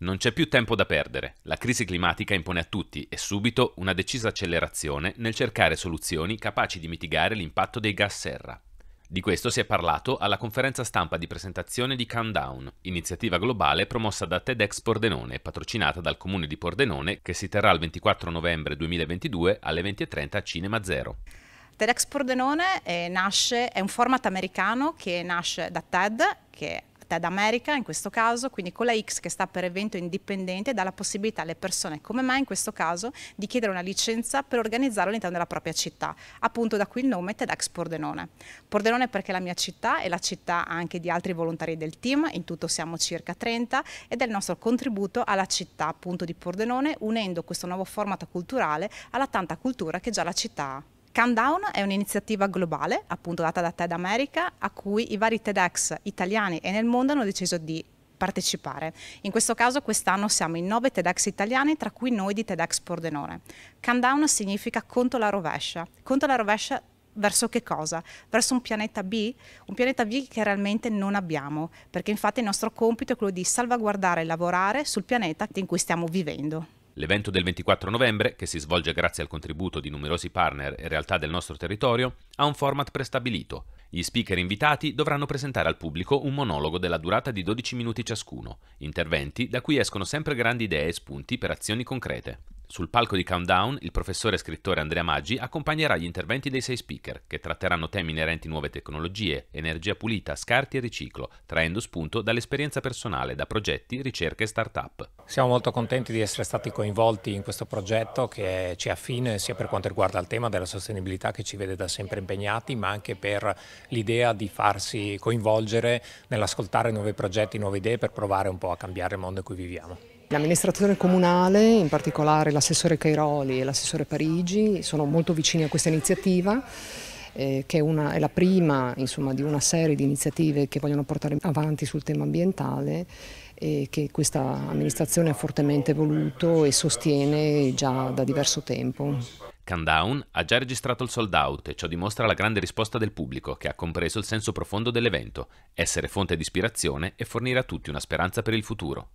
Non c'è più tempo da perdere. La crisi climatica impone a tutti e subito una decisa accelerazione nel cercare soluzioni capaci di mitigare l'impatto dei gas serra. Di questo si è parlato alla conferenza stampa di presentazione di Countdown, iniziativa globale promossa da TEDx Pordenone e patrocinata dal comune di Pordenone che si terrà il 24 novembre 2022 alle 20.30 a Cinema Zero. TEDx Pordenone è, eh, nasce, è un format americano che nasce da TED, che Ted America in questo caso, quindi con la X che sta per evento indipendente, dà la possibilità alle persone come me in questo caso di chiedere una licenza per organizzare all'interno della propria città, appunto da qui il nome TEDx Pordenone. Pordenone perché è la mia città e la città anche di altri volontari del team, in tutto siamo circa 30, ed è il nostro contributo alla città appunto di Pordenone, unendo questo nuovo formato culturale alla tanta cultura che già la città ha. Countdown è un'iniziativa globale, appunto data da TED America, a cui i vari TEDx italiani e nel mondo hanno deciso di partecipare. In questo caso quest'anno siamo in nove TEDx italiani, tra cui noi di TEDx Pordenone. Countdown significa conto la rovescia. Conto la rovescia verso che cosa? Verso un pianeta B? Un pianeta B che realmente non abbiamo, perché infatti il nostro compito è quello di salvaguardare e lavorare sul pianeta in cui stiamo vivendo. L'evento del 24 novembre, che si svolge grazie al contributo di numerosi partner e realtà del nostro territorio, ha un format prestabilito. Gli speaker invitati dovranno presentare al pubblico un monologo della durata di 12 minuti ciascuno, interventi da cui escono sempre grandi idee e spunti per azioni concrete. Sul palco di Countdown, il professore e scrittore Andrea Maggi accompagnerà gli interventi dei sei speaker, che tratteranno temi inerenti nuove tecnologie, energia pulita, scarti e riciclo, traendo spunto dall'esperienza personale, da progetti, ricerche e start-up. Siamo molto contenti di essere stati coinvolti in questo progetto che ci affine sia per quanto riguarda il tema della sostenibilità che ci vede da sempre impegnati, ma anche per l'idea di farsi coinvolgere nell'ascoltare nuovi progetti, nuove idee per provare un po' a cambiare il mondo in cui viviamo. L'amministrazione comunale, in particolare l'assessore Cairoli e l'assessore Parigi, sono molto vicini a questa iniziativa eh, che è, una, è, la prima insomma, di una serie di iniziative che vogliono portare avanti sul tema ambientale e che questa amministrazione ha fortemente voluto e sostiene già da diverso tempo. Countdown ha già registrato il sold out e ciò dimostra la grande risposta del pubblico che ha compreso il senso profondo dell'evento, essere fonte di ispirazione e fornire a tutti una speranza per il futuro.